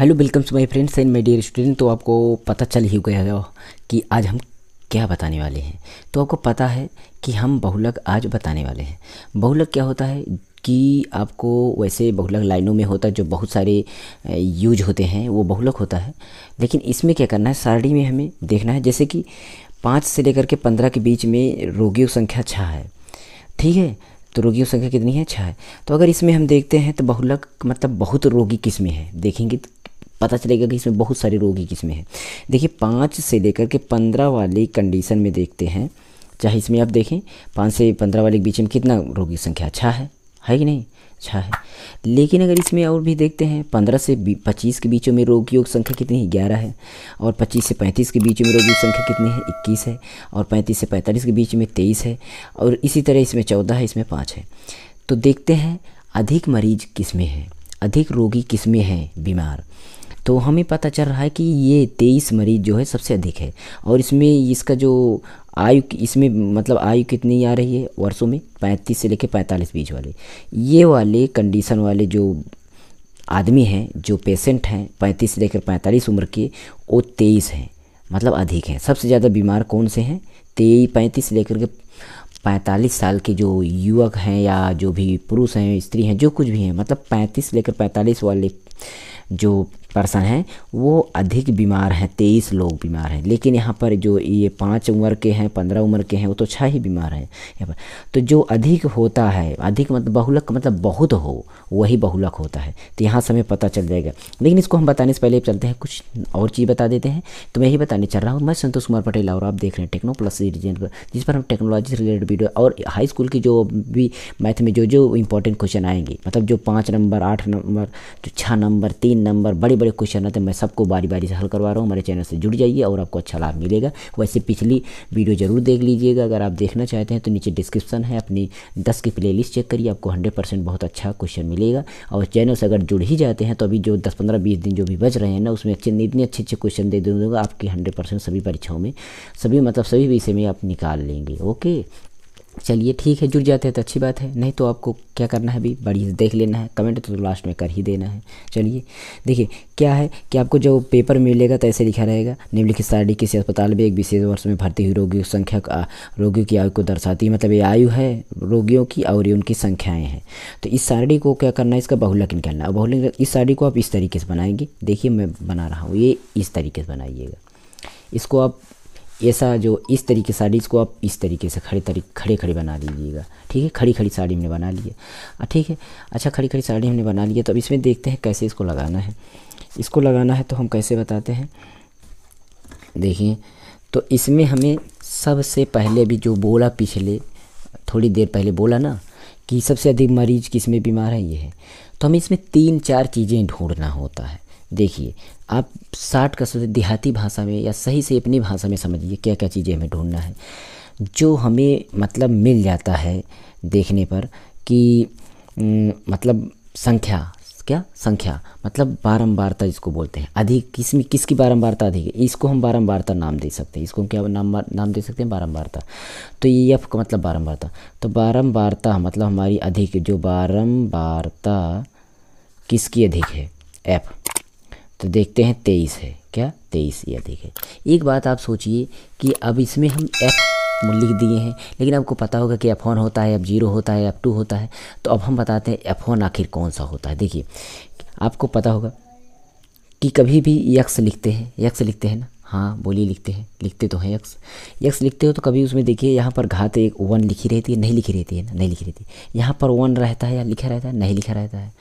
hello welcome to my friends and my dear student तो आपको पता चल ही गया कि आज हम क्या बताने वाले हैं तो आपको पता है कि हम बहुलक आज बताने वाले हैं बहुलक क्या होता है कि आपको वैसे बहुलक लाइनों में होता है जो बहुत सारे यूज होते हैं वो बहुलक होता है लेकिन इसमें क्या करना है सारणी में हमें देखना है जैसे कि पाँच से लेकर के पंद्रह के बीच में रोगियों संख्या छः है ठीक है तो रोगियों संख्या कितनी है छः है तो अगर इसमें हम देखते हैं तो बहुलक मतलब बहुत रोगी किस में है देखेंगे पता चलेगा कि इसमें बहुत सारे रोगी किसमें हैं देखिए पाँच से लेकर के पंद्रह वाली कंडीशन में देखते हैं चाहे इसमें आप देखें पाँच से पंद्रह वाले के बीच में कितना रोगी संख्या अच्छा है है कि नहीं अच्छा है लेकिन अगर इसमें और भी देखते हैं पंद्रह से पच्चीस के बीचों में रोगियों की संख्या कितनी है ग्यारह है और पच्चीस से पैंतीस के बीच में रोगियों की संख्या कितनी है इक्कीस है और पैंतीस से पैंतालीस के बीच में तेईस है और इसी तरह इसमें चौदह है इसमें पाँच है तो देखते हैं अधिक मरीज किस में है अधिक रोगी किस में हैं बीमार तो हमें पता चल रहा है कि ये तेईस मरीज जो है सबसे अधिक है और इसमें इसका जो आयु इसमें मतलब आयु कितनी आ रही है वर्षों में पैंतीस से लेकर पैंतालीस बीच वाले ये वाले कंडीशन वाले जो आदमी हैं जो पेशेंट हैं पैंतीस से लेकर पैंतालीस उम्र के वो तेईस हैं मतलब अधिक हैं सबसे ज़्यादा बीमार कौन से हैं तेई पैंतीस से लेकर के पैंतालीस साल के जो युवक हैं या जो भी पुरुष हैं स्त्री हैं जो कुछ भी हैं मतलब पैंतीस लेकर पैंतालीस वाले जो पर्सन हैं वो अधिक बीमार हैं तेईस लोग बीमार हैं लेकिन यहाँ पर जो ये पाँच उम्र के हैं पंद्रह उम्र के हैं वो तो छः ही बीमार हैं यहाँ पर तो जो अधिक होता है अधिक मतलब बहुलक मतलब बहुत हो वही बहुलक होता है तो यहाँ से हमें पता चल जाएगा लेकिन इसको हम बताने से पहले चलते हैं कुछ और चीज़ बता देते हैं तो मैं यही बताने चल रहा हूँ मैं संतोष कुमार पटेल और आप देख रहे हैं टेक्नो प्लस रीजन पर जिस पर हम टेक्नोलॉजी से रिलेटेड वीडियो और हाई स्कूल की जो भी मैथ में जो जो इंपॉर्टेंट क्वेश्चन आएंगे मतलब जो पाँच नंबर आठ नंबर जो छः नंबर तीन नंबर बड़े बड़े क्वेश्चन आते हैं मैं सबको बारी बारी से हल करवा रहा हूँ हमारे चैनल से जुड़ जाइए और आपको अच्छा लाभ मिलेगा वैसे पिछली वीडियो ज़रूर देख लीजिएगा अगर आप देखना चाहते हैं तो नीचे डिस्क्रिप्शन है अपनी दस की प्ले चेक करिए आपको हंड्रेड बहुत अच्छा क्वेश्चन मिलेगा और चैनल से अगर जुड़ ही जाते हैं तो अभी जो दस पंद्रह बीस दिन जो भी बच रहे हैं ना उसमें अच्छे इतने अच्छे अच्छे क्वेश्चन दे दूँगा आपकी हंड्रेड सभी परीक्षाओं में सभी मतलब सभी विषय में आप निकाल लेंगे ओके चलिए ठीक है जुड़ जाते हैं तो अच्छी बात है नहीं तो आपको क्या करना है अभी बड़ी देख लेना है कमेंट तो, तो लास्ट में कर ही देना है चलिए देखिए क्या है कि आपको जो पेपर मिलेगा तो ऐसे लिखा रहेगा निम्नलिखित सारणी किसी अस्पताल में एक विशेष वर्ष में भर्ती हुई रोगियों की संख्या रोगियों की आयु को दर्शाती है मतलब ये आयु है रोगियों की और ये उनकी संख्याएँ हैं तो इस सारणी को क्या करना है इसका बहुलक निकालना है बहुलक इस सारणी को आप इस तरीके से बनाएंगे देखिए मैं बना रहा हूँ ये इस तरीके से बनाइएगा इसको आप ऐसा जो इस तरीके साड़ी इसको आप इस तरीके से खड़े तरी खड़े खड़े बना लीजिएगा ठीक है खड़ी खड़ी साड़ी हमने बना ली है ठीक है अच्छा खड़ी खड़ी साड़ी हमने बना ली है तो अब इसमें देखते हैं कैसे इसको लगाना है इसको लगाना है तो हम कैसे बताते हैं देखिए तो इसमें हमें सबसे पहले भी जो बोला पिछले थोड़ी देर पहले बोला ना कि सबसे अधिक मरीज किस में बीमार है ये है तो हमें इसमें तीन चार चीज़ें ढूंढना होता है देखिए आप साठ कसरत देहाती भाषा में या सही से अपनी भाषा में समझिए क्या क्या चीज़ें हमें ढूंढना है जो हमें मतलब मिल जाता है देखने पर कि मतलब संख्या क्या संख्या मतलब बारंबारता जिसको बोलते हैं अधिक किस में किसकी बारंबारता अधिक है इसको हम बारंबारता नाम दे सकते हैं इसको हम क्या नाम नाम दे सकते हैं बारंबारता तो ये एफ का मतलब बारंबारता तो बारंबारता मतलब हमारी अधिक जो बारंबारता किसकी अधिक है एफ तो देखते हैं तेईस है क्या तेईस ये देखें एक बात आप सोचिए कि अब इसमें हम एफ लिख दिए हैं लेकिन आपको पता होगा कि एफ वन होता है एफ जीरो होता है एफ टू होता है तो अब हम बताते हैं एफ वन आखिर कौन सा होता है देखिए आपको पता होगा कि कभी भी यक्स लिखते हैं यक्स लिखते हैं ना हाँ बोलिए लिखते हैं लिखते तो हैं यक्स यक्स लिखते हो तो कभी उसमें देखिए यहाँ पर घात एक वन लिखी रहती है नहीं लिखी रहती है ना नहीं लिखी रहती है यहाँ पर वन रहता है या लिखा रहता है नहीं लिखा रहता है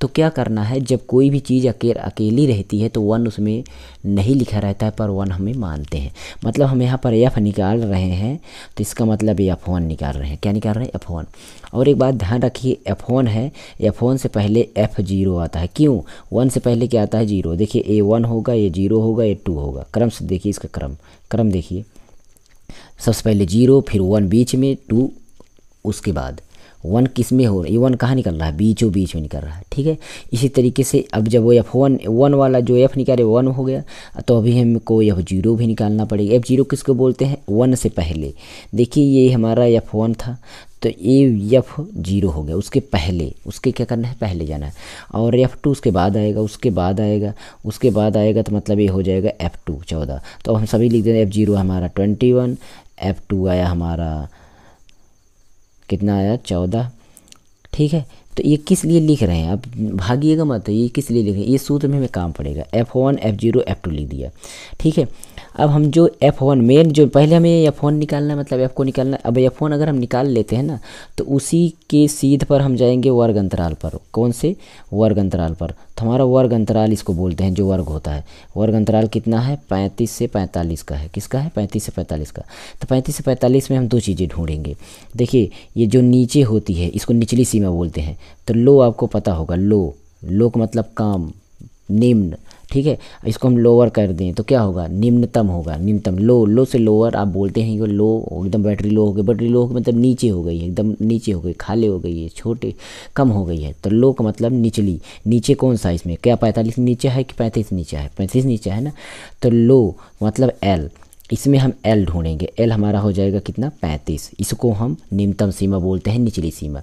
तो क्या करना है जब कोई भी चीज़ अके, अकेली रहती है तो वन उसमें नहीं लिखा रहता है पर वन हमें मानते हैं मतलब हम यहाँ पर एफ निकाल रहे हैं तो इसका मतलब एफ वन निकाल रहे हैं क्या निकाल रहे हैं एफ वन और एक बात ध्यान रखिए एफ वन है एफ वन से पहले एफ जीरो आता है क्यों वन से पहले क्या आता है जीरो देखिए ए वन होगा ये जीरो होगा ये टू होगा क्रम से देखिए इसका क्रम क्रम देखिए सबसे पहले जीरो फिर वन बीच में टू उसके बाद वन किस में हो रहा है ये वन कहाँ निकल रहा है बीचों बीच में निकल रहा है ठीक है इसी तरीके से अब जब वो एफ वन वन वाला जो एफ रहे वन हो गया तो अभी हमको एफ जीरो भी निकालना पड़ेगा एफ जीरो किसको बोलते हैं वन से पहले देखिए ये हमारा एफ वन था तो ए एफ जीरो हो गया उसके पहले उसके क्या करना है पहले जाना है और एफ टू उसके बाद आएगा उसके बाद आएगा उसके बाद आएगा तो मतलब ये हो जाएगा एफ टू चौदह तो हम सभी लिख हैं एफ जीरो हमारा ट्वेंटी वन एफ टू आया हमारा कितना आया चौदह ठीक है तो ये किस लिए लिख रहे हैं आप भागिएगा मत तो ये किस लिए लिख रहे हैं ये सूत्र में हमें काम पड़ेगा F one F zero F two लिख दिया ठीक है अब हम जो एफ वन मेन जो पहले हमें एफ वन निकालना है मतलब एफ को निकालना है अब एफ वन अगर हम निकाल लेते हैं ना तो उसी के सीध पर हम जाएंगे वर्ग अंतराल पर कौन से वर्ग अंतराल पर तो हमारा वर्ग अंतराल इसको बोलते हैं जो वर्ग होता है वर्ग अंतराल कितना है पैंतीस से पैंतालीस का है किसका है पैंतीस से पैंतालीस का तो पैंतीस से पैंतालीस में हम दो चीज़ें ढूंढेंगे देखिए ये जो नीचे होती है इसको निचली सीमा बोलते हैं तो लो आपको पता होगा लो लो का मतलब काम निम्न ठीक है इसको हम लोअर कर दें तो क्या होगा निम्नतम होगा निम्नतम लो लो से लोअर आप बोलते हैं कि लो एकदम बैटरी लो हो गई बैटरी लो हो गई मतलब नीचे हो गई है एकदम नीचे हो गई खाली हो गई है छोटे कम हो गई है तो लो का मतलब निचली नीचे कौन सा इसमें क्या पैंतालीस नीचे है कि पैंतीस नीचे है पैंतीस नीचे है ना तो लो मतलब एल इसमें हम एल ढूंढेंगे एल हमारा हो जाएगा कितना पैंतीस इसको हम निम्नतम सीमा बोलते हैं निचली सीमा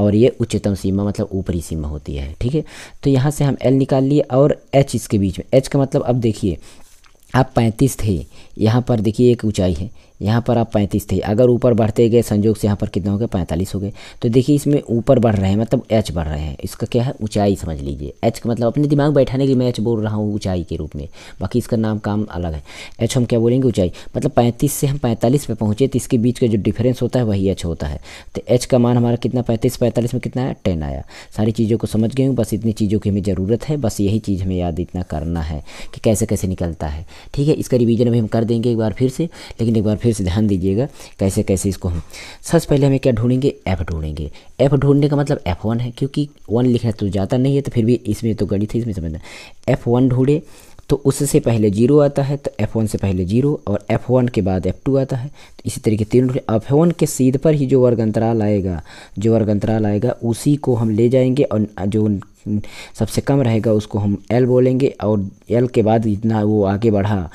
और ये उच्चतम सीमा मतलब ऊपरी सीमा होती है ठीक है तो यहाँ से हम एल निकाल लिए और एच इसके बीच में एच का मतलब अब देखिए आप पैंतीस थे यहाँ पर देखिए एक ऊंचाई है यहाँ पर आप पैंतीस थे अगर ऊपर बढ़ते गए संजोग से यहाँ पर कितना हो गया पैंतालीस हो गए तो देखिए इसमें ऊपर बढ़ रहे हैं मतलब एच बढ़ रहे हैं इसका क्या है ऊंचाई समझ लीजिए एच का मतलब अपने दिमाग बैठाने के लिए मैं एच बोल रहा हूँ ऊंचाई के रूप में बाकी इसका नाम काम अलग है एच हम क्या बोलेंगे ऊँचाई मतलब पैंतीस से हम पैंतालीस पर पहुँचे तो इसके बीच का जो डिफरेंस होता है वही एच होता है तो एच का मान हमारा कितना पैंतीस पैंतालीस में कितना है टेन आया सारी चीज़ों को समझ गए बस इतनी चीज़ों की हमें ज़रूरत है बस यही चीज़ हमें याद इतना करना है कि कैसे कैसे निकलता है ठीक है इसका रिविज़न अभी हम कर देंगे एक बार फिर से लेकिन एक बार फिर फिर से ध्यान दीजिएगा कैसे कैसे इसको हम सबसे पहले हमें क्या ढूंढेंगे एफ ढूंढेंगे एफ ढूंढने का मतलब एफ वन है क्योंकि वन लिखना तो जाता नहीं है तो फिर भी इसमें तो गणित है इसमें समझना एफ वन ढूंढे तो उससे पहले जीरो आता है तो एफ वन से पहले जीरो और एफ वन के बाद एफ टू आता है तो इसी तरीके तीनों एफ वन के सीध पर ही जो वर्ग अंतराल आएगा जो वर्ग अंतराल आएगा उसी को हम ले जाएंगे और जो सबसे कम रहेगा उसको हम एल बोलेंगे और एल के बाद जितना वो आगे बढ़ा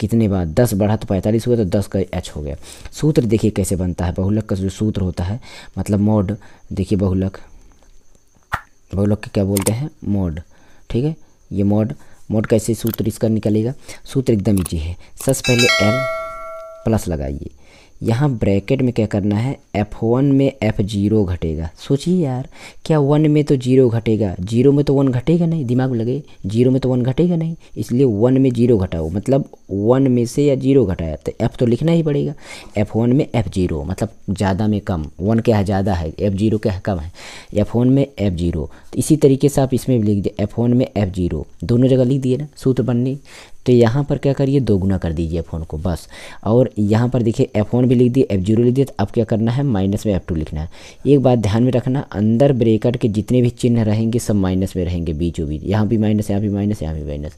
कितने बार दस बढ़ा तो पैंतालीस हुआ तो दस का एच हो गया सूत्र देखिए कैसे बनता है बहुलक का जो सूत्र होता है मतलब मोड देखिए बहुलक बहुलक क्या बोलते हैं मोड ठीक है ये मोड मोड कैसे सूत्र इसका निकलेगा सूत्र एकदम ईजी है सबसे पहले एल प्लस लगाइए यहाँ ब्रैकेट में क्या करना है एफ वन में एफ जीरो घटेगा सोचिए यार क्या वन में तो जीरो घटेगा जीरो में तो वन घटेगा नहीं दिमाग लगे जीरो में तो वन घटेगा नहीं इसलिए वन में जीरो घटाओ मतलब वन में से या जीरो घटाया तो एफ तो लिखना ही पड़ेगा एफ वन में एफ जीरो मतलब ज़्यादा में कम वन क्या है ज़्यादा है एफ जीरो क्या कम है एफ वन में एफ जीरो तो इसी तरीके से आप इसमें लिख दिए एफ वन में एफ जीरो दोनों जगह लिख दिए ना सूत्र बनने तो यहाँ पर क्या करिए दो गुना कर दीजिए एफ को बस और यहाँ पर देखिए एफ भी लिख दिए एफ जीरो लिख दिए तो अब क्या करना है माइनस में एफ टू लिखना है एक बात ध्यान में रखना अंदर ब्रेकट के जितने भी चिन्ह रहेंगे सब माइनस में रहेंगे बीचों बीच यहाँ भी माइनस यहाँ भी माइनस यहाँ भी माइनस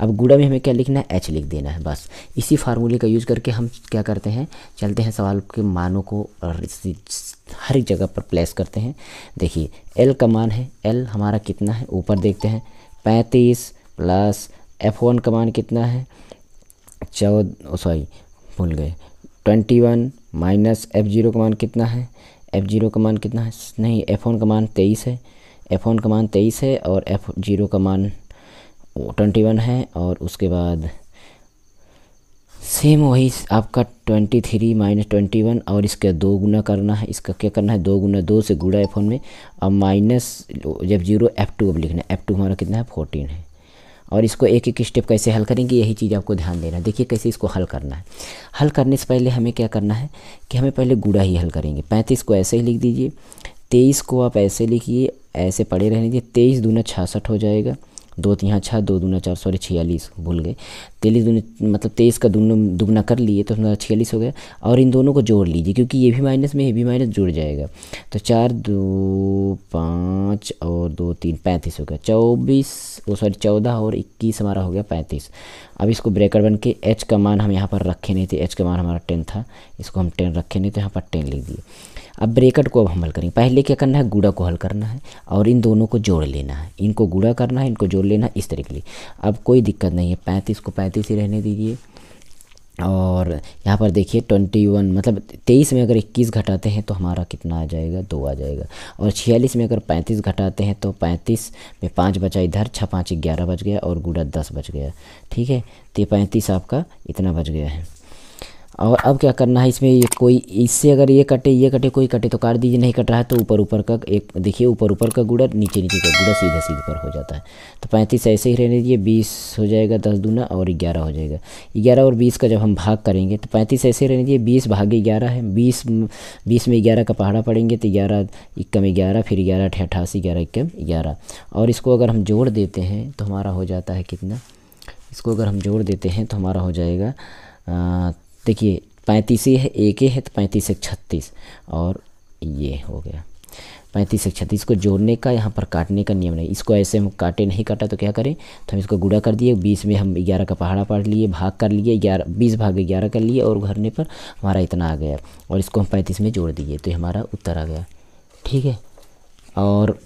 अब गुड़ा में हमें क्या लिखना है एच लिख देना है बस इसी फार्मूले का यूज़ करके हम क्या करते हैं चलते हैं सवाल के मानों को हर एक जगह पर प्लेस करते हैं देखिए एल का मान है एल हमारा कितना है ऊपर देखते हैं पैंतीस प्लस एफ वन का मान कितना है चौदह सॉरी भूल गए twenty one minus F zero का मान कितना है एफ जीरो का मान कितना है नहीं एफ वन मान तेईस है एफ वन मान तेईस है और एफ जीरो का मान ट्वेंटी वन है और उसके बाद सेम वही आपका twenty three minus twenty one और इसका दो गुना करना है इसका क्या करना है दो गुना दो से गुड़ा एफ वन में और माइनस जब जीरो एफ टू अब लिखना है एफ टू हमारा कितना है फोर्टीन है और इसको एक एक स्टेप कैसे हल करेंगे यही चीज़ आपको ध्यान देना देखिए कैसे इसको हल करना है हल करने से पहले हमें क्या करना है कि हमें पहले गुड़ा ही हल करेंगे पैंतीस को ऐसे ही लिख दीजिए तेईस को आप ऐसे लिखिए ऐसे पड़े रहने दीजिए तेईस दूना छासठ हो जाएगा दो तीन हाँ, छः दो दूना चार सॉरी छियालीस भूल गए तेईस दून मतलब तेईस का दोनों दुगना कर लिए तो उसमें छियालीस हो गया और इन दोनों को जोड़ लीजिए क्योंकि ये भी माइनस में ये भी माइनस जुड़ जाएगा तो चार दो पाँच और दो तीन पैंतीस हो गया चौबीस वो सॉरी चौदह और इक्कीस हमारा हो गया पैंतीस अब इसको ब्रेकर बन के एच का मान हम यहाँ पर रखे नहीं थे एच का मान हमारा टेन था इसको हम टेन रखे नहीं तो यहाँ पर टेन लिख दिए अब ब्रेकट को अब हम हल करेंगे पहले क्या करना है गुड़ा को हल करना है और इन दोनों को जोड़ लेना है इनको गुड़ा करना है इनको जोड़ लेना इस तरीके लिए अब कोई दिक्कत नहीं है पैंतीस को पैंतीस ही रहने दीजिए और यहाँ पर देखिए ट्वेंटी वन मतलब तेईस में अगर इक्कीस घटाते हैं तो हमारा कितना आ जाएगा दो आ जाएगा और छियालीस में अगर पैंतीस घटाते हैं तो पैंतीस में पाँच बचा इधर छः पाँच ग्यारह बच गया और गुड़ा दस बच गया ठीक है तो ये पैंतीस आपका इतना बच गया है और अब क्या करना है इसमें ये कोई इससे अगर ये कटे ये कटे कोई कटे तो काट दीजिए नहीं कट रहा है तो ऊपर ऊपर का एक देखिए ऊपर ऊपर का गुड़ा नीचे नीचे का गुड़ा सीधा सीधे पर हो जाता है तो पैंतीस ऐसे ही रहने दीजिए बीस हो जाएगा दस दूना और ग्यारह हो जाएगा ग्यारह और बीस का जब हम भाग करेंगे तो पैंतीस ऐसे रहने दीजिए बीस भागे ग्यारह है बीस बीस में ग्यारह का पहाड़ा पड़ेंगे तो ग्यारह इक्कम में ग्यारह फिर ग्यारह अठे अठासी ग्यारह इक्कम ग्यारह और इसको अगर हम जोड़ देते हैं तो हमारा हो जाता है कितना इसको अगर हम जोड़ देते हैं तो हमारा हो जाएगा देखिए पैंतीस ही है एक है तो पैंतीस एक छत्तीस और ये हो गया पैंतीस एक छत्तीस को जोड़ने का यहाँ पर काटने का नियम नहीं इसको ऐसे हम काटे नहीं काटा तो क्या करें तो हम इसको गुड़ा कर दिए बीस में हम ग्यारह का पहाड़ा पाड़ लिए भाग कर लिए ग्यारह बीस भाग ग्यारह कर लिए और घरने पर हमारा इतना आ गया और इसको हम पैंतीस में जोड़ दिए तो हमारा उत्तर आ गया ठीक है और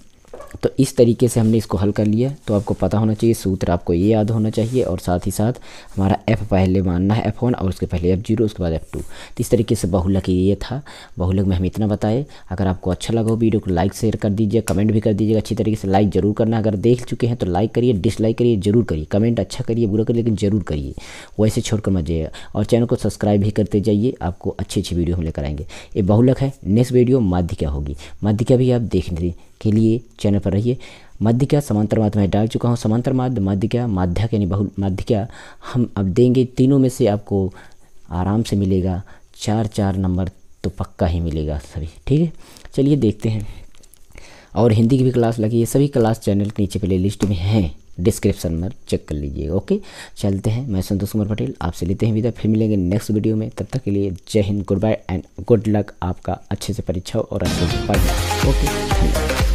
तो इस तरीके से हमने इसको हल कर लिया तो आपको पता होना चाहिए सूत्र आपको ये याद होना चाहिए और साथ ही साथ हमारा एफ़ पहले मानना है एफ़ वन और उसके पहले एफ़ जीरो उसके बाद एफ़ टू तो इस तरीके से बहुलक ये था बहुलक में हम इतना बताए अगर आपको अच्छा लगा हो वीडियो को लाइक शेयर कर दीजिए कमेंट भी कर दीजिएगा अच्छी तरीके से लाइक ज़रूर करना अगर देख चुके हैं तो लाइक करिए डिसलाइक करिए जरूर करिए कमेंट अच्छा करिए बुरा करिए लेकिन ज़रूर करिए वैसे छोड़ कर मत और चैनल को सब्सक्राइब भी करते जाइए आपको अच्छी अच्छी वीडियो हम लेकर आएंगे ये बहुलक है नेक्स्ट वीडियो माध्यिका होगी माध्यिका भी आप देख लीजिए के लिए चैनल पर रहिए माध्यिका समांतर माध्य मैं डाल चुका हूँ समांतर माध्य माध्यिका माध्यक यानी बहु माध्यिका हम अब देंगे तीनों में से आपको आराम से मिलेगा चार चार नंबर तो पक्का ही मिलेगा सभी ठीक है चलिए देखते हैं और हिंदी की भी क्लास लगी है सभी क्लास चैनल के नीचे प्ले लिस्ट में हैं डिस्क्रिप्शन में चेक कर लीजिएगा ओके चलते हैं मैं संतोष कुमार पटेल आपसे लेते हैं विदा फिर मिलेंगे नेक्स्ट वीडियो में तब तक के लिए जय हिंद goodbye and good luck आपका अच्छे से परीक्षा और अच्छे से पढ़ना ओके